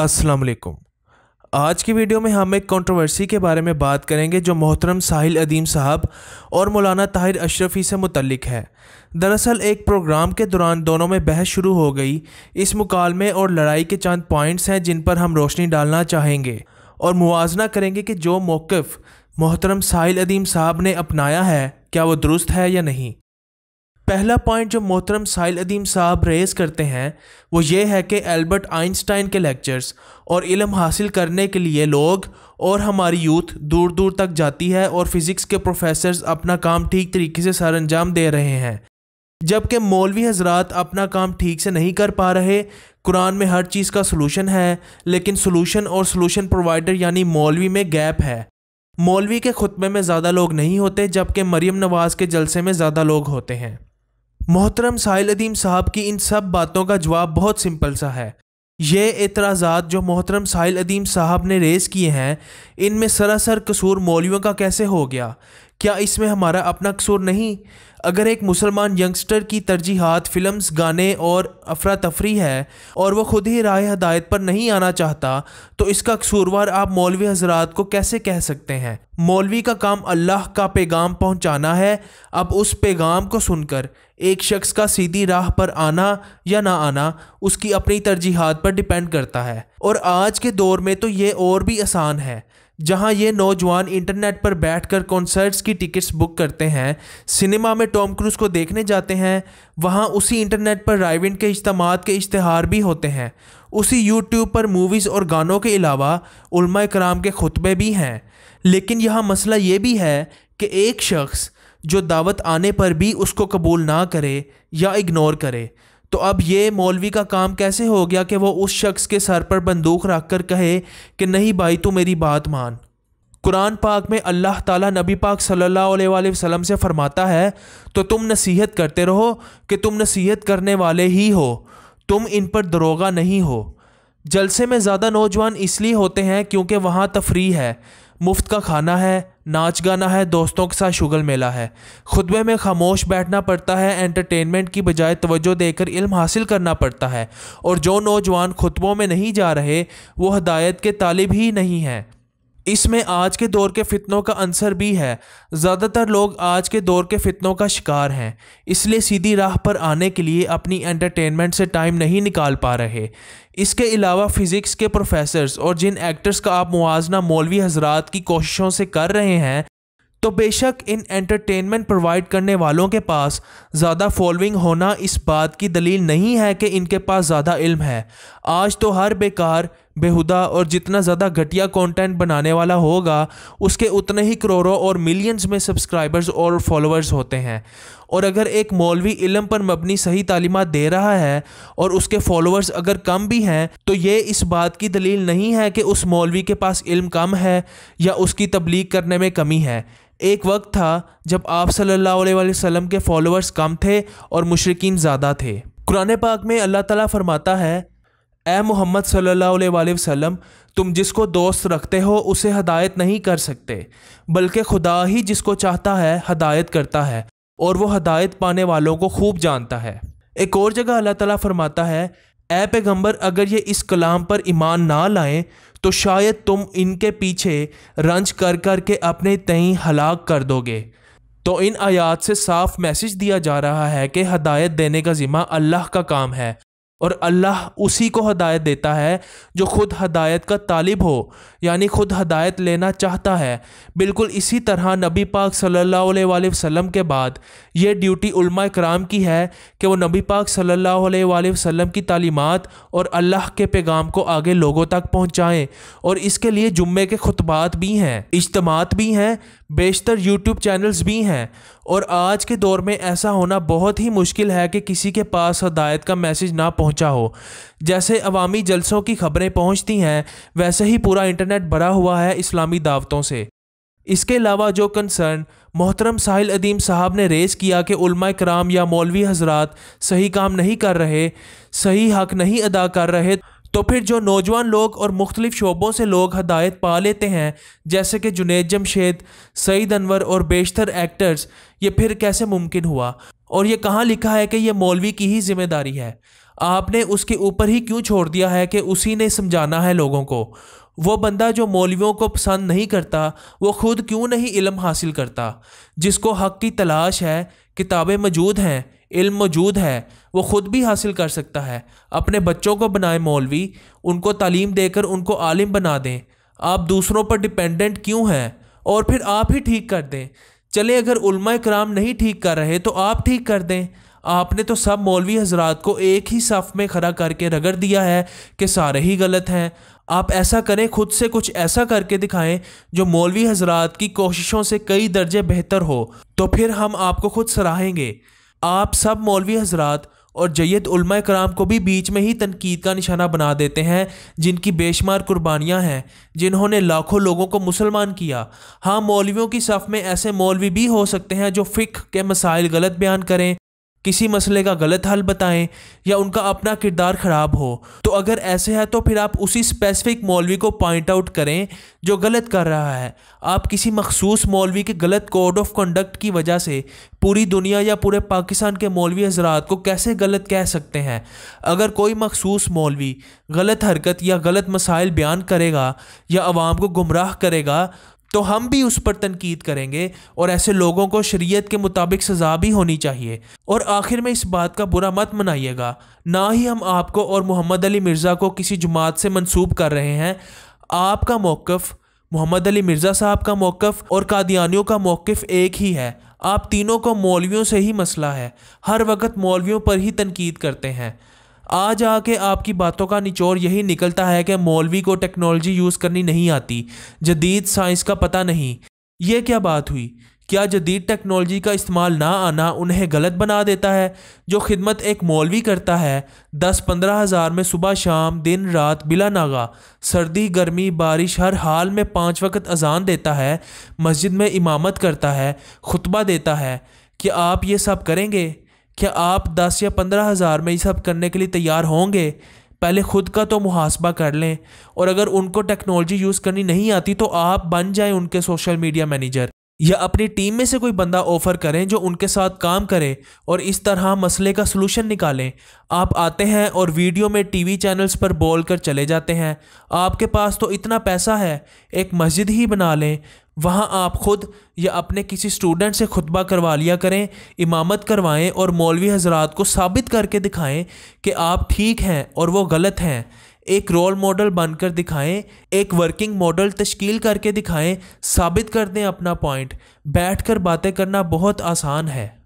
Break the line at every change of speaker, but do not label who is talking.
अस्सलाम वालेकुम आज की वीडियो में हम एक कंट्रोवर्सी के बारे में बात करेंगे जो मोहतरम साहिल अदीम साहब और मौलाना ताहिर अशरफी से मुतलिक है दरअसल एक प्रोग्राम के दौरान दोनों में बहस शुरू हो गई इस मुकालमे और लड़ाई के चंद पॉइंट्स हैं जिन पर हम रोशनी डालना चाहेंगे और मुवजना करेंगे कि जो मौक़ मोहतरम साहिल अदीम साहब ने अपनाया है क्या वो दुरुस्त है या नहीं पहला पॉइंट जो मोहतरम साहिल अदीम साहब रेज़ करते हैं वो ये है कि एल्बर्ट आइंस्टाइन के लेक्चर्स और इलम हासिल करने के लिए लोग और हमारी यूथ दूर दूर तक जाती है और फिज़िक्स के प्रोफेसर्स अपना काम ठीक तरीके से सर अंजाम दे रहे हैं जबकि मौलवी हजरात अपना काम ठीक से नहीं कर पा रहे कुरान में हर चीज़ का सलूशन है लेकिन सलूशन और सलूशन प्रोवाइडर यानी मौलवी में गैप है मौलवी के खुतबे में ज़्यादा लोग नहीं होते जबकि मरियम नवाज़ के जलसे में ज़्यादा लोग होते हैं मोहतरम साहिल अदीम साहब की इन सब बातों का जवाब बहुत सिंपल सा है ये एतराज़ा जो मोहतरम साहिल अदीम साहब ने रेस किए हैं इनमें सरासर कसूर मौलवियों का कैसे हो गया क्या इसमें हमारा अपना कसूर नहीं अगर एक मुसलमान यंगस्टर की तरजीहत फ़िल्म्स गाने और अफरा तफरी है और वह खुद ही राय हदायत पर नहीं आना चाहता तो इसका कसूरवार आप मौलवी हजरात को कैसे कह सकते हैं मौलवी का काम अल्लाह का पैगाम पहुंचाना है अब उस पैगाम को सुनकर एक शख्स का सीधी राह पर आना या ना आना उसकी अपनी तरजीहत पर डिपेंड करता है और आज के दौर में तो ये और भी आसान है जहां ये नौजवान इंटरनेट पर बैठकर कॉन्सर्ट्स की टिकट्स बुक करते हैं सिनेमा में टॉम क्रूज को देखने जाते हैं वहां उसी इंटरनेट पर राइविन के इज्तम के इश्तहार भी होते हैं उसी यूट्यूब पर मूवीज़ और गानों के अलावा उलमा कराम के खुतबे भी हैं लेकिन यहाँ मसला ये भी है कि एक शख्स जो दावत आने पर भी उसको कबूल ना करे या इग्नोर करे तो अब ये मौलवी का काम कैसे हो गया कि वह उस शख्स के सर पर बंदूक रख कर कहे कि नहीं भाई तू मेरी बात मान कुरान पाक में अल्लाह ताला नबी पाक सल्लल्लाहु अलैहि वसल्लम से फरमाता है तो तुम नसीहत करते रहो कि तुम नसीहत करने वाले ही हो तुम इन पर दरोगा नहीं हो जलसे में ज़्यादा नौजवान इसलिए होते हैं क्योंकि वहाँ तफरी है मुफ्त का खाना है नाच गाना है दोस्तों के साथ शुगल मेला है खुतबे में खामोश बैठना पड़ता है एंटरटेनमेंट की बजाय तवज्जो देकर इल्म हासिल करना पड़ता है और जो नौजवान खुतबों में नहीं जा रहे वो हदायत के तालिब ही नहीं हैं इसमें आज के दौर के फितनों का आंसर भी है ज़्यादातर लोग आज के दौर के फितनों का शिकार हैं इसलिए सीधी राह पर आने के लिए अपनी एंटरटेनमेंट से टाइम नहीं निकाल पा रहे इसके अलावा फ़िज़िक्स के प्रोफेसर्स और जिन एक्टर्स का आप मुआजना मौलवी हजरात की कोशिशों से कर रहे हैं तो बेशक इन एंटरटेनमेंट प्रोवाइड करने वालों के पास ज़्यादा फॉलोइंग होना इस बात की दलील नहीं है कि इनके पास ज़्यादा इल्म है आज तो हर बेकार बेहुदा और जितना ज़्यादा घटिया कंटेंट बनाने वाला होगा उसके उतने ही करोड़ों और मिलियंस में सब्सक्राइबर्स और फॉलोअर्स होते हैं और अगर एक मौलवी इलम पर मबनी सही तालीमत दे रहा है और उसके फॉलोअर्स अगर कम भी हैं तो ये इस बात की दलील नहीं है कि उस मौलवी के पास इल्म कम है या उसकी तबलीग करने में कमी है एक वक्त था जब आप सल्लल्लाहु अलैहि वसल्लम के फॉलोअर्स कम थे और मशरकिन ज़्यादा थे कुरान पाक में अल्लाह ताला फरमाता है ए मोहम्मद सल्ला वसम तुम जिसको दोस्त रखते हो उसे हदायत नहीं कर सकते बल्कि खुदा ही जिसको चाहता है हदायत करता है और वह हदायत पाने वालों को खूब जानता है एक और जगह अल्लाह तला फरमाता है ए पैगम्बर अगर ये इस कलाम पर ईमान ना लाएं तो शायद तुम इनके पीछे रंज कर कर के अपने तई हलाक कर दोगे तो इन आयात से साफ मैसेज दिया जा रहा है कि हदायत देने का ज़िम्मा अल्लाह का काम है और अल्लाह उसी को हदायत देता है जो ख़ुद हदायत का तालिब हो यानी ख़ुद हदायत लेना चाहता है बिल्कुल इसी तरह नबी पाक सल्लल्लाहु अलैहि वसल्लम के बाद ये ड्यूटी उल्मा कराम की है कि वो नबी पाक सल्लल्लाहु अलैहि वसल्लम की तालीमत और अल्लाह के पैगाम को आगे लोगों तक पहुँचाएँ और इसके लिए जुम्मे के खुतबात भी हैं इजतमात भी हैं बेशतर यूट्यूब चैनल्स भी हैं और आज के दौर में ऐसा होना बहुत ही मुश्किल है कि किसी के पास हदायत का मैसेज ना पहुँच पहुंचा हो जैसे अवामी जलसों की खबरें पहुंचती हैं वैसे ही पूरा इंटरनेट भरा हुआ है इस्लामी दावतों से इसके अलावा जो कंसर्न मोहतरम साहिल अदीम साहब ने रेज किया कि उलमा कराम या मौलवी हजरात सही काम नहीं कर रहे सही हक नहीं अदा कर रहे तो फिर जो नौजवान लोग और मुख्तलिफ शोबों से लोग हदायत पा लेते हैं जैसे कि जुनेद जमशेद सईद अनवर और बेशतर एक्टर्स ये फिर कैसे मुमकिन हुआ और ये कहाँ लिखा है कि यह मौलवी की ही जिम्मेदारी है आपने उसके ऊपर ही क्यों छोड़ दिया है कि उसी ने समझाना है लोगों को वो बंदा जो मौलवियों को पसंद नहीं करता वो खुद क्यों नहीं इल्म हासिल करता जिसको हक की तलाश है किताबें मौजूद हैं इल्म मौजूद है वो ख़ुद भी हासिल कर सकता है अपने बच्चों को बनाए मौलवी उनको तालीम देकर उनको आलिम बना दें आप दूसरों पर डिपेंडेंट क्यों हैं और फिर आप ही ठीक कर दें चले अगर उलमा कराम नहीं ठीक कर रहे तो आप ठीक कर दें आपने तो सब मौलवी हजरात को एक ही सफ़ में खड़ा करके रगड़ दिया है कि सारे ही गलत हैं आप ऐसा करें खुद से कुछ ऐसा करके दिखाएं जो मौलवी हजरात की कोशिशों से कई दर्जे बेहतर हो तो फिर हम आपको खुद सराहेंगे आप सब मौलवी हजरात और जैद उलमा कराम को भी बीच में ही तनकीद का निशाना बना देते हैं जिनकी बेशुमार कुर्बानियाँ हैं जिन्होंने लाखों लोगों को मुसलमान किया हाँ मौलवियों की सफ़ में ऐसे मौलवी भी हो सकते हैं जो फ़िक के मसाइल गलत बयान करें किसी मसले का गलत हल बताएं या उनका अपना किरदार ख़राब हो तो अगर ऐसे है तो फिर आप उसी स्पेसिफिक मौलवी को पॉइंट आउट करें जो गलत कर रहा है आप किसी मखसूस मौलवी के गलत कोड ऑफ कंडक्ट की वजह से पूरी दुनिया या पूरे पाकिस्तान के मौलवी हजरात को कैसे गलत कह सकते हैं अगर कोई मखसूस मौलवी गलत हरकत या गलत मसाइल बयान करेगा या आवाम को गुमराह करेगा तो हम भी उस पर तनकीद करेंगे और ऐसे लोगों को शरीयत के मुताबिक सज़ा भी होनी चाहिए और आखिर में इस बात का बुरा मत मनाइएगा ना ही हम आपको और मोहम्मद अली मिर्ज़ा को किसी जमात से मंसूब कर रहे हैं आपका मौक़ मोहम्मद अली मिर्ज़ा साहब का मौक़ और कादियानियों का मौक़ एक ही है आप तीनों को मौलवियों से ही मसला है हर वक्त मौलवियों पर ही तनकीद करते हैं आज आके आपकी बातों का निचोड़ यही निकलता है कि मौलवी को टेक्नोलॉजी यूज़ करनी नहीं आती जदीद साइंस का पता नहीं ये क्या बात हुई क्या जदीद टेक्नोलॉजी का इस्तेमाल ना आना उन्हें गलत बना देता है जो खिदमत एक मौलवी करता है दस पंद्रह हज़ार में सुबह शाम दिन रात बिला नागा सर्दी गर्मी बारिश हर हाल में पाँच वक्त अजान देता है मस्जिद में इमामत करता है खुतबा देता है कि आप ये सब करेंगे क्या आप दस या पंद्रह हज़ार में ये सब करने के लिए तैयार होंगे पहले ख़ुद का तो मुहासबा कर लें और अगर उनको टेक्नोलॉजी यूज़ करनी नहीं आती तो आप बन जाएं उनके सोशल मीडिया मैनेजर या अपनी टीम में से कोई बंदा ऑफ़र करें जो उनके साथ काम करे और इस तरह मसले का सलूशन निकालें आप आते हैं और वीडियो में टीवी चैनल्स पर बोल कर चले जाते हैं आपके पास तो इतना पैसा है एक मस्जिद ही बना लें वहाँ आप ख़ुद या अपने किसी स्टूडेंट से खुतबा करवा लिया करें इमामत करवाएं और मौलवी हजरात को साबित करके दिखाएं कि आप ठीक हैं और वो गलत हैं एक रोल मॉडल बनकर दिखाएं एक वर्किंग मॉडल तश्कील करके दिखाएं साबित कर दें अपना पॉइंट बैठकर बातें करना बहुत आसान है